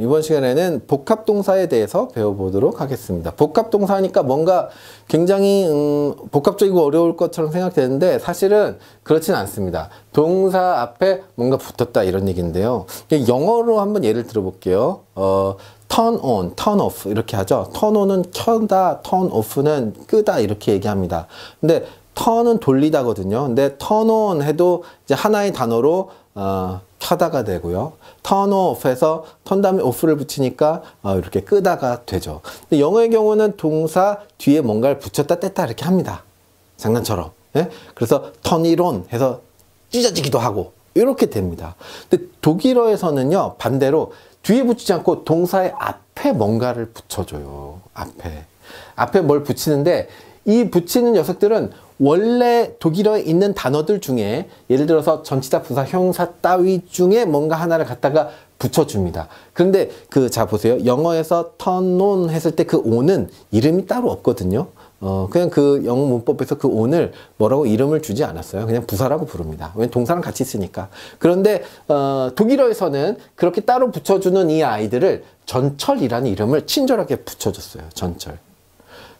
이번 시간에는 복합 동사에 대해서 배워보도록 하겠습니다. 복합 동사니까 뭔가 굉장히 음, 복합적이고 어려울 것처럼 생각되는데 사실은 그렇진 않습니다. 동사 앞에 뭔가 붙었다 이런 얘기인데요. 영어로 한번 예를 들어볼게요. 어, turn on, turn off 이렇게 하죠. turn on은 켠다, turn off는 끄다 이렇게 얘기합니다. 근데 턴은 돌리다거든요. 근데 턴온 해도 이제 하나의 단어로 어, 켜다가 되고요. 턴오프에서 턴 다음에 오프를 붙이니까 어, 이렇게 끄다가 되죠. 근데 영어의 경우는 동사 뒤에 뭔가를 붙였다 뗐다 이렇게 합니다. 장난처럼. 예? 그래서 턴이론 해서 찢어지기도 하고 이렇게 됩니다. 근데 독일어에서는요 반대로 뒤에 붙이지 않고 동사의 앞에 뭔가를 붙여줘요. 앞에 앞에 뭘 붙이는데 이 붙이는 녀석들은 원래 독일어에 있는 단어들 중에 예를 들어서 전치사, 부사, 형사 따위 중에 뭔가 하나를 갖다가 붙여줍니다. 그런데 그 자 보세요. 영어에서 turn on 했을 때 그 on은 이름이 따로 없거든요. 어, 그냥 그 영어 문법에서 그 on을 뭐라고 이름을 주지 않았어요. 그냥 부사라고 부릅니다. 왜 동사랑 같이 있으니까 그런데 어, 독일어에서는 그렇게 따로 붙여주는 이 아이들을 전철이라는 이름을 친절하게 붙여줬어요. 전철.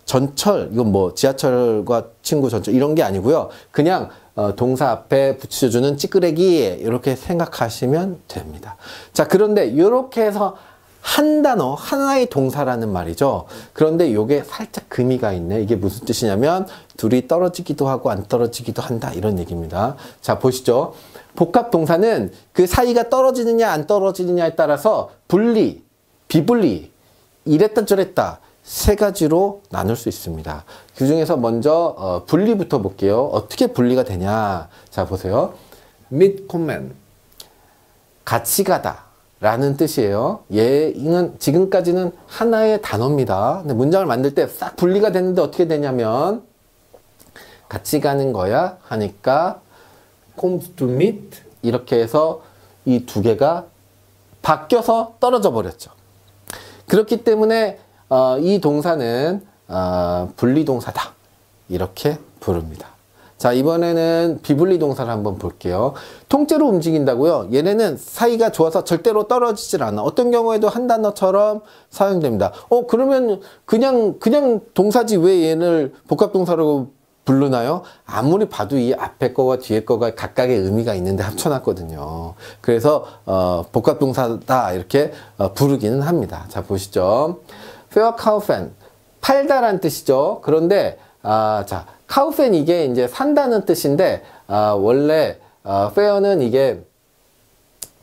전철, 이건 뭐 지하철과 친구 전철 이런 게 아니고요. 그냥 어, 동사 앞에 붙여주는 찌끄레기 이렇게 생각하시면 됩니다. 자 그런데 이렇게 해서 한 단어 하나의 동사라는 말이죠. 그런데 이게 살짝 금이가 있네. 이게 무슨 뜻이냐면 둘이 떨어지기도 하고 안 떨어지기도 한다 이런 얘기입니다. 자 보시죠. 복합 동사는 그 사이가 떨어지느냐 안 떨어지느냐에 따라서 분리, 비분리, 이랬다 저랬다 세 가지로 나눌 수 있습니다. 그 중에서 먼저 어, 분리부터 볼게요. 어떻게 분리가 되냐. 자, 보세요. meet common. 같이 가다. 라는 뜻이에요. 얘는 지금까지는 하나의 단어입니다. 근데 문장을 만들 때 싹 분리가 됐는데 어떻게 되냐면 같이 가는 거야 하니까 comes to meet 이렇게 해서 이 두 개가 바뀌어서 떨어져 버렸죠. 그렇기 때문에 어, 이 동사는 어, 분리동사다 이렇게 부릅니다. 자 이번에는 비분리동사를 한번 볼게요. 통째로 움직인다고요. 얘네는 사이가 좋아서 절대로 떨어지질 않아. 어떤 경우에도 한 단어처럼 사용됩니다. 어 그러면 그냥 그냥 동사지 왜 얘를 복합동사로 부르나요? 아무리 봐도 이 앞에 거와 뒤에 거가 각각의 의미가 있는데 합쳐놨거든요. 그래서 어, 복합동사다 이렇게 어, 부르기는 합니다. 자 보시죠. 페어카우펜 팔다란 뜻이죠. 그런데 아, 자, 카우펜 이게 이제 산다는 뜻인데 아, 원래 아, 페어는 이게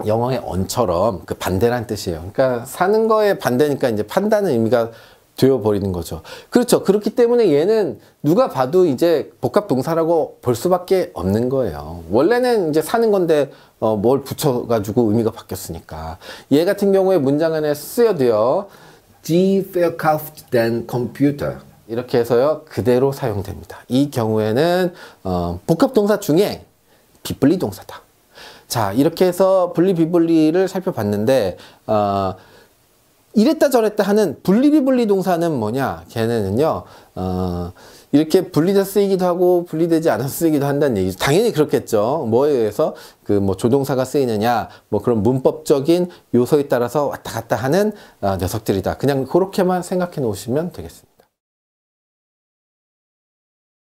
영어의 언처럼 그 반대란 뜻이에요. 그러니까 사는 거에 반대니까 이제 판다는 의미가 되어버리는 거죠. 그렇죠. 그렇기 때문에 얘는 누가 봐도 이제 복합동사라고 볼 수밖에 없는 거예요. 원래는 이제 사는 건데 어, 뭘 붙여가지고 의미가 바뀌었으니까. 얘 같은 경우에 문장 안에 쓰여도요. G verkauft den Computer. 이렇게 해서요 그대로 사용됩니다. 이 경우에는 어, 복합 동사 중에 비분리 동사다. 자 이렇게 해서 분리 비분리를 살펴봤는데 어, 이랬다 저랬다 하는 분리비분리 동사는 뭐냐? 걔네는요, 어, 이렇게 분리돼 쓰이기도 하고 분리되지 않아 쓰이기도 한다는 얘기죠. 당연히 그렇겠죠. 뭐에 의해서 그 뭐 조동사가 쓰이느냐, 뭐 그런 문법적인 요소에 따라서 왔다 갔다 하는 어, 녀석들이다. 그냥 그렇게만 생각해 놓으시면 되겠습니다.